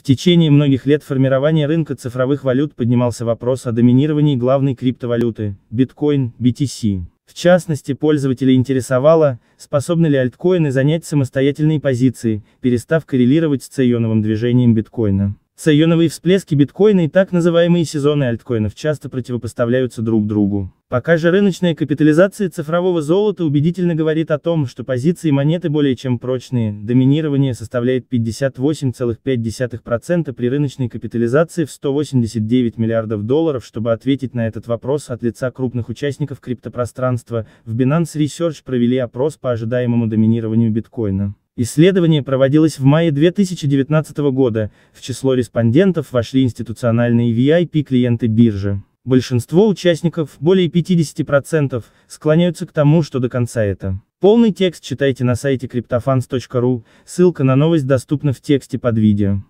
В течение многих лет формирования рынка цифровых валют поднимался вопрос о доминировании главной криптовалюты – биткоин, BTC. В частности, пользователей интересовало, способны ли альткоины занять самостоятельные позиции, перестав коррелировать с цейоновым движением биткоина. Сайоновые всплески биткоина и так называемые сезоны альткоинов часто противопоставляются друг другу. Пока же рыночная капитализация цифрового золота убедительно говорит о том, что позиции монеты более чем прочные, доминирование составляет 58,5% при рыночной капитализации в 189 миллиардов долларов. Чтобы ответить на этот вопрос от лица крупных участников криптопространства, в Binance Research провели опрос по ожидаемому доминированию биткоина. Исследование проводилось в мае 2019 года, в число респондентов вошли институциональные VIP-клиенты биржи. Большинство участников, более 50%, склоняются к тому, что до конца это. Полный текст читайте на сайте cryptofans.ru, ссылка на новость доступна в тексте под видео.